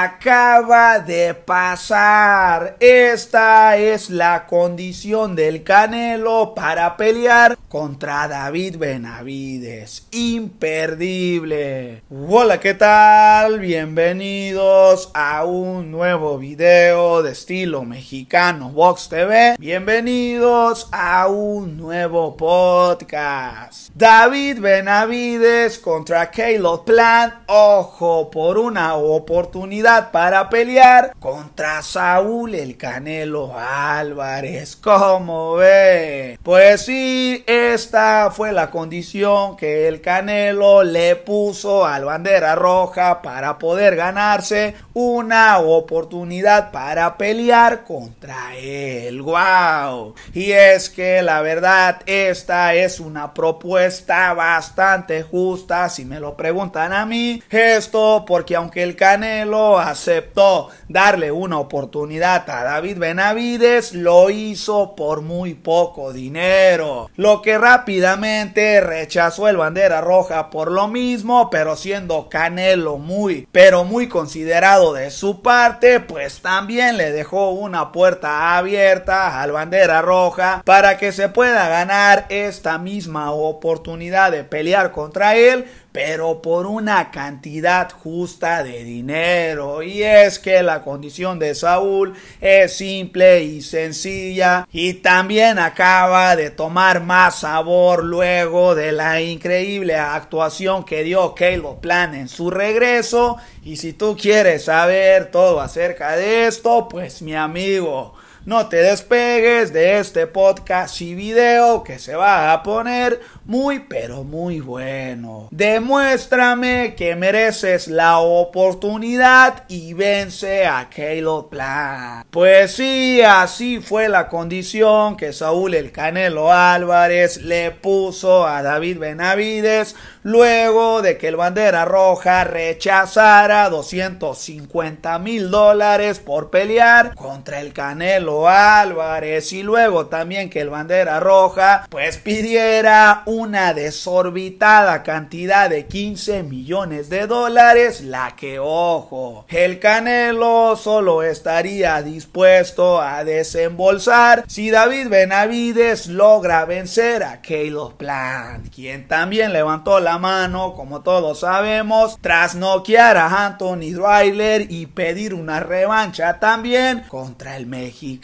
acaba de pasar. Esta es la condición del Canelo para pelear contra David Benavides. Imperdible. Hola, ¿qué tal? Bienvenidos a un nuevo video de estilo mexicano Box TV. Bienvenidos a un nuevo podcast. David Benavides contra Caleb Plan. Ojo, por una oportunidad para pelear contra Saúl el Canelo Álvarez. ¿Cómo ve? Pues sí, esta fue la condición que el Canelo le puso al bandera roja para poder ganarse una oportunidad para pelear contra él. ¡Wow! Y es que la verdad, esta es una propuesta bastante justa, si me lo preguntan a mí. Esto porque aunque el Canelo aceptó darle una oportunidad a David Benavides, lo hizo por muy poco dinero, lo que rápidamente rechazó el bandera roja por lo mismo, pero siendo Canelo muy, pero muy considerado de su parte, pues también le dejó una puerta abierta al bandera roja para que se pueda ganar esta misma oportunidad de pelear contra él pero por una cantidad justa de dinero. Y es que la condición de Saúl es simple y sencilla y también acaba de tomar más sabor luego de la increíble actuación que dio Caleb Plan en su regreso. Y si tú quieres saber todo acerca de esto, pues mi amigo. No te despegues de este podcast y video que se va a poner muy pero muy bueno. Demuéstrame que mereces la oportunidad y vence a Caleb Plan. Pues sí, así fue la condición que Saúl el Canelo Álvarez le puso a David Benavides luego de que el bandera roja rechazara 250 mil dólares por pelear contra el Canelo Álvarez y luego también que el bandera roja pues pidiera una desorbitada cantidad de 15 millones de dólares, la que ojo, el Canelo solo estaría dispuesto a desembolsar si David Benavides logra vencer a Caleb Plant, quien también levantó la mano, como todos sabemos, tras noquear a Anthony Ryder y pedir una revancha también contra el México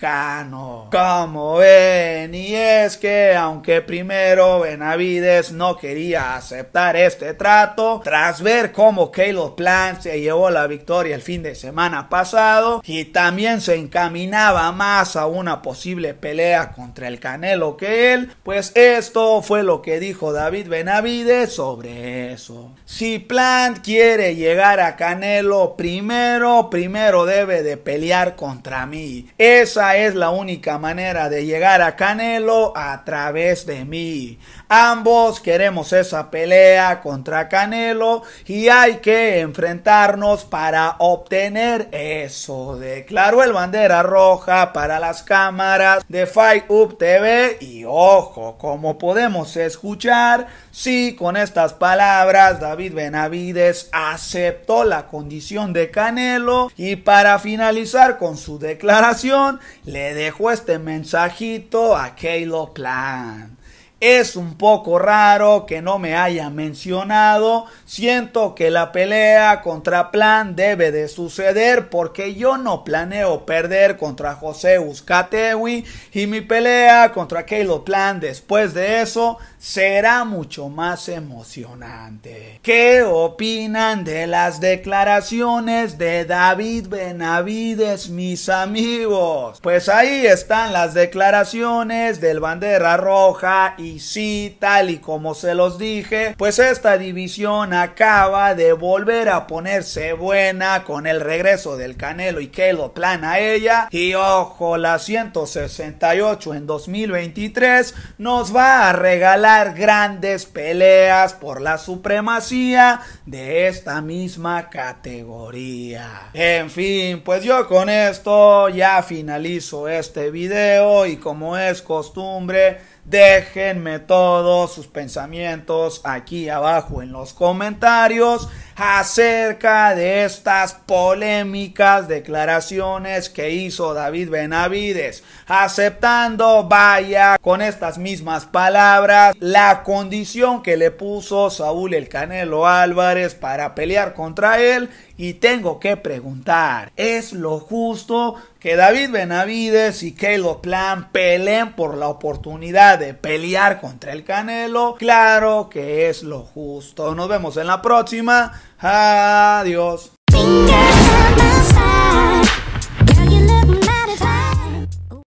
como ven, y es que aunque primero Benavides no quería aceptar este trato, tras ver cómo Caleb Plant se llevó la victoria el fin de semana pasado y también se encaminaba más a una posible pelea contra el Canelo que él, pues esto fue lo que dijo David Benavides sobre eso. Si Plant quiere llegar a Canelo primero, primero debe de pelear contra mí. Esa es la única manera de llegar a Canelo a través de mí. Ambos queremos esa pelea contra Canelo y hay que enfrentarnos para obtener eso. Declaró el bandera roja para las cámaras de Fight Up TV y ojo, como podemos escuchar, sí, con estas palabras David Benavides aceptó la condición de Canelo y para finalizar con su declaración le dejo este mensajito a Kaylo Plan. Es un poco raro que no me haya mencionado. Siento que la pelea contra Plan debe de suceder porque yo no planeo perder contra José Euskatewi y mi pelea contra Kaylo Plan después de eso será mucho más emocionante. ¿Qué opinan de las declaraciones de David Benavides, mis amigos? Pues ahí están las declaraciones del bandera roja y y sí, tal y como se los dije, pues esta división acaba de volver a ponerse buena con el regreso del Canelo y que lo plana ella. Y ojo, la 168 en 2023 nos va a regalar grandes peleas por la supremacía de esta misma categoría. En fin, pues yo con esto ya finalizo este video y como es costumbre, Déjenme todos sus pensamientos aquí abajo en los comentarios acerca de estas polémicas declaraciones que hizo David Benavides, aceptando, vaya, con estas mismas palabras, la condición que le puso Saúl el Canelo Álvarez para pelear contra él. Y tengo que preguntar, ¿es lo justo que David Benavides y Caleb Plan peleen por la oportunidad de pelear contra el Canelo? Claro que es lo justo. Nos vemos en la próxima. Adiós.